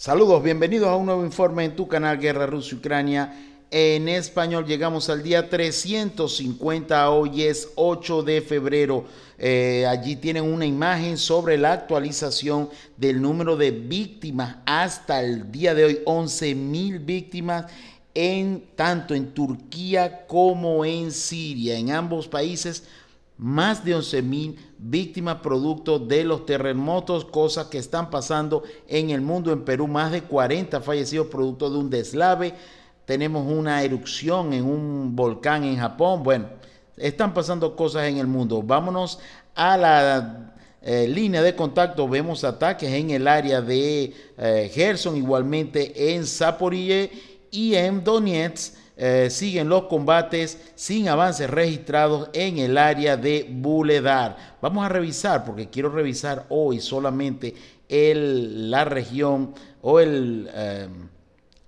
Saludos, bienvenidos a un nuevo informe en tu canal Guerra Rusia-Ucrania. En español llegamos al día 350, hoy es 8 de febrero. Eh, allí tienen una imagen sobre la actualización del número de víctimas hasta el día de hoy, 11 mil víctimas en tanto en Turquía como en Siria. En ambos países más de 11.000 víctimas producto de los terremotos, cosas que están pasando en el mundo, en Perú, más de 40 fallecidos producto de un deslave, tenemos una erupción en un volcán en Japón, bueno, están pasando cosas en el mundo. Vámonos a la eh, línea de contacto, vemos ataques en el área de eh, Gerson, igualmente en Zaporille y en Donetsk eh, siguen los combates sin avances registrados en el área de Buledar. Vamos a revisar, porque quiero revisar hoy solamente la región o el... Em,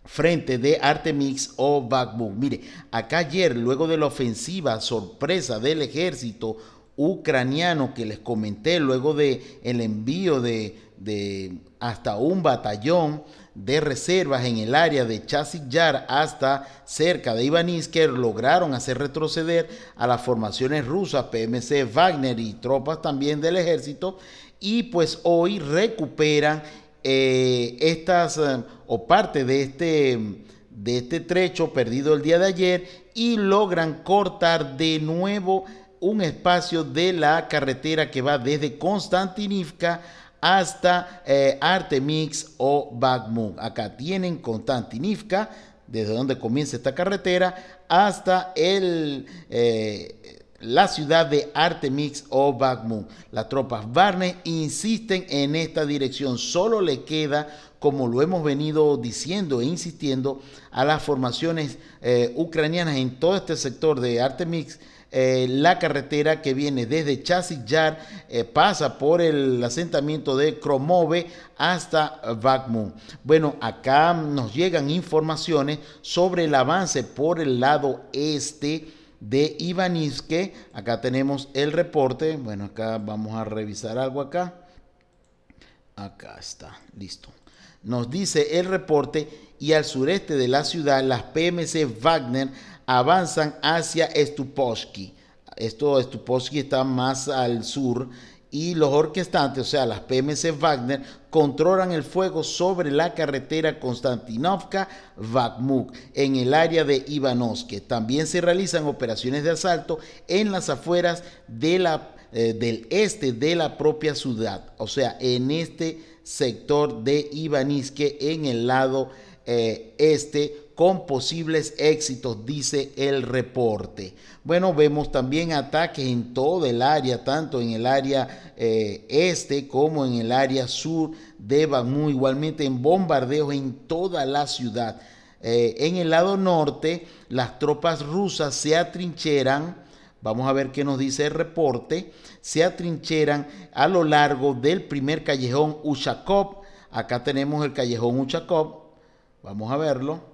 frente de Artemis o Bakhmut. Mire, acá ayer, luego de la ofensiva sorpresa del ejército ucraniano que les comenté, luego de el envío de de hasta un batallón de reservas en el área de Yar hasta cerca de Ivanisker lograron hacer retroceder a las formaciones rusas PMC Wagner y tropas también del ejército y pues hoy recuperan eh, estas eh, o parte de este de este trecho perdido el día de ayer y logran cortar de nuevo un espacio de la carretera que va desde Konstantinivka hasta eh, Artemix o Bagmug. Acá tienen Constantinivka, desde donde comienza esta carretera, hasta el... Eh, la ciudad de Artemis o Bakhmut. Las tropas barnes insisten en esta dirección. Solo le queda, como lo hemos venido diciendo e insistiendo, a las formaciones eh, ucranianas en todo este sector de Artemis. Eh, la carretera que viene desde Yar eh, pasa por el asentamiento de Kromove hasta Bakhmut. Bueno, acá nos llegan informaciones sobre el avance por el lado este de Ivaniske, Acá tenemos el reporte. Bueno, acá vamos a revisar algo acá. Acá está, listo. Nos dice el reporte y al sureste de la ciudad las PMC Wagner avanzan hacia Stuposki, Esto Stuposki está más al sur y los orquestantes, o sea, las PMC Wagner, controlan el fuego sobre la carretera konstantinovka vakmuk en el área de Ivanovsk. También se realizan operaciones de asalto en las afueras eh, del este de la propia ciudad, o sea, en este sector de Ivaniske en el lado eh, este con posibles éxitos, dice el reporte. Bueno, vemos también ataques en todo el área, tanto en el área eh, este como en el área sur de Bamú, igualmente en bombardeos en toda la ciudad. Eh, en el lado norte, las tropas rusas se atrincheran, vamos a ver qué nos dice el reporte, se atrincheran a lo largo del primer callejón Ushakov. Acá tenemos el callejón Ushakov, vamos a verlo.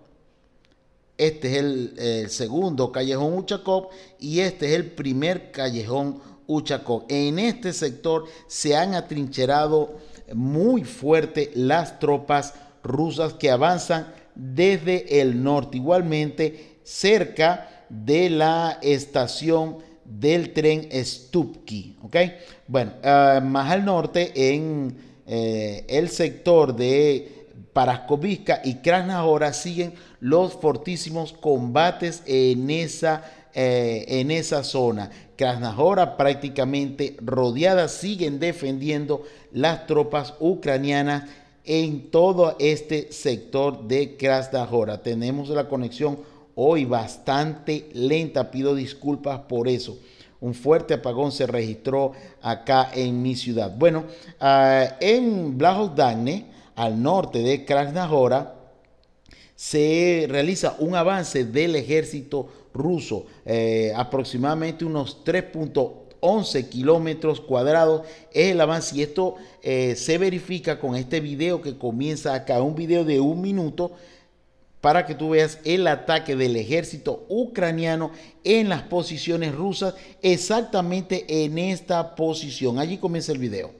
Este es el, segundo callejón Uchakov y este es el primer callejón Uchakov En este sector se han atrincherado muy fuerte las tropas rusas que avanzan desde el norte. Igualmente, cerca de la estación del tren Stupki. Bueno, eh, más al norte, en eh, el sector de Paraskoviska y Krasnahora, siguen los fortísimos combates en esa, eh, en esa zona. Krasnahora prácticamente rodeada, siguen defendiendo las tropas ucranianas en todo este sector de Krasnahora. Tenemos la conexión hoy bastante lenta, pido disculpas por eso. Un fuerte apagón se registró acá en mi ciudad. Bueno, ah, en Dagne, al norte de Krasnahora, se realiza un avance del ejército ruso, eh, aproximadamente unos 3.11 kilómetros cuadrados es el avance y esto eh, se verifica con este video que comienza acá, un video de un minuto para que tú veas el ataque del ejército ucraniano en las posiciones rusas, exactamente en esta posición. Allí comienza el video.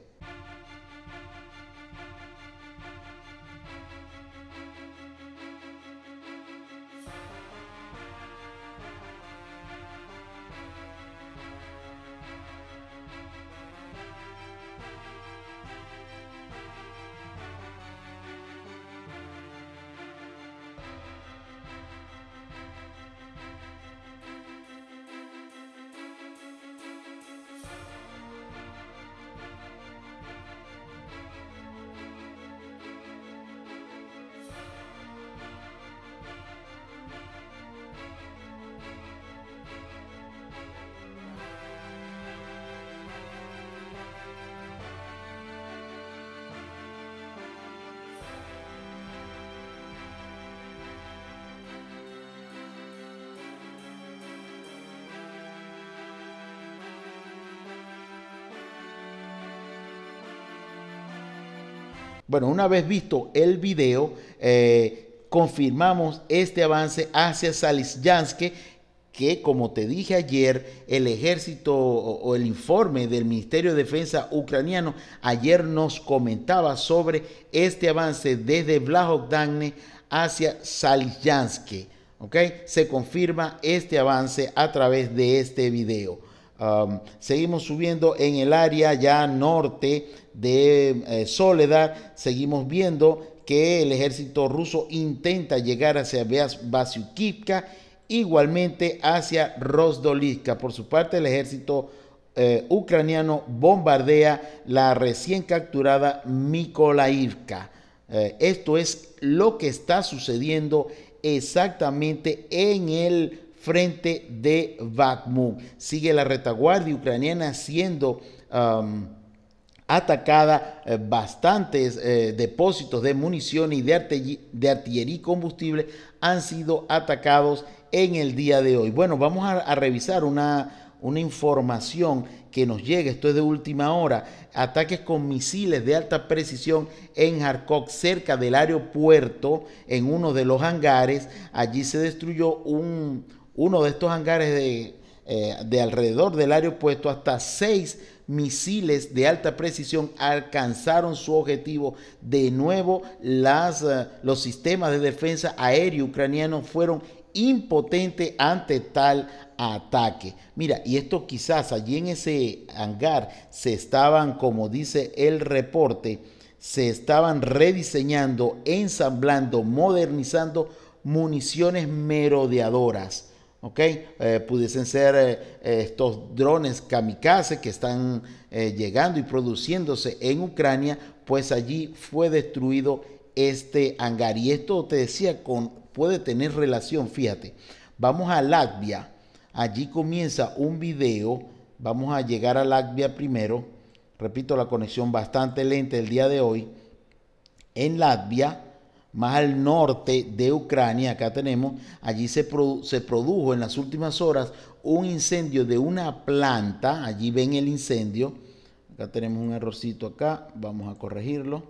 Bueno, una vez visto el video, eh, confirmamos este avance hacia salisyansky que como te dije ayer, el ejército o, el informe del Ministerio de Defensa ucraniano ayer nos comentaba sobre este avance desde Vlahogdanne hacia Salisjanske. ¿ok? Se confirma este avance a través de este video. seguimos subiendo en el área ya norte de eh, Soledad, seguimos viendo que el ejército ruso intenta llegar hacia Vasyukivka, igualmente hacia Rosdolivka Por su parte, el ejército eh, ucraniano bombardea la recién capturada Mikolaivka. Eh, esto es lo que está sucediendo exactamente en el frente de Bakhmut. Sigue la retaguardia ucraniana siendo atacada eh, bastantes eh, depósitos de munición y de, artillería, y combustible han sido atacados en el día de hoy. Bueno, vamos a, revisar una, información que nos llega, esto es de última hora, ataques con misiles de alta precisión en Harcock cerca del aeropuerto, en uno de los hangares. Allí se destruyó un, uno de estos hangares de, eh, de alrededor del aeropuerto, hasta seis misiles de alta precisión alcanzaron su objetivo. De nuevo, las, eh, los sistemas de defensa aéreo ucranianos fueron impotentes ante tal ataque. Mira, y esto quizás allí en ese hangar se estaban, como dice el reporte, se estaban rediseñando, ensamblando, modernizando municiones merodeadoras ¿ok? Eh, pudiesen ser eh, estos drones kamikaze que están eh, llegando y produciéndose en Ucrania, pues allí fue destruido este hangar. Y esto te decía, con, puede tener relación, fíjate. Vamos a Latvia, allí comienza un video, vamos a llegar a Latvia primero, repito, la conexión bastante lenta el día de hoy. En Latvia más al norte de Ucrania, acá tenemos, allí se, produjo en las últimas horas un incendio de una planta, allí ven el incendio, acá tenemos un errorcito acá, vamos a corregirlo,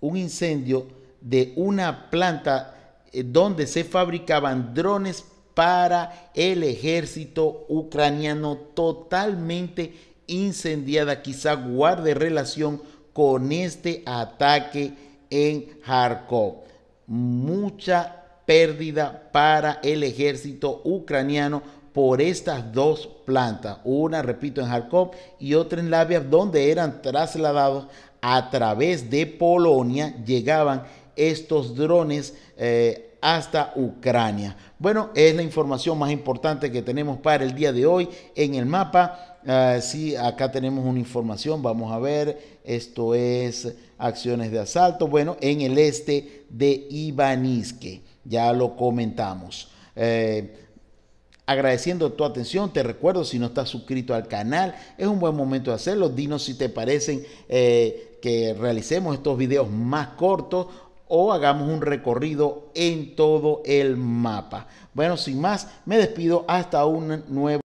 un incendio de una planta eh, donde se fabricaban drones para el ejército ucraniano totalmente incendiada, quizá guarde relación con este ataque en Kharkov. Mucha pérdida para el ejército ucraniano por estas dos plantas, una, repito, en Kharkov y otra en Lavia, donde eran trasladados a través de Polonia, llegaban estos drones eh, hasta Ucrania. Bueno, es la información más importante que tenemos para el día de hoy en el mapa. si ah, sí, acá tenemos una información, vamos a ver, esto es acciones de asalto, bueno, en el este de Ibanisque, ya lo comentamos. Eh, agradeciendo tu atención. Te recuerdo, si no estás suscrito al canal, es un buen momento de hacerlo. Dinos si te parecen eh, que realicemos estos videos más cortos o hagamos un recorrido en todo el mapa. Bueno, sin más, me despido hasta un nuevo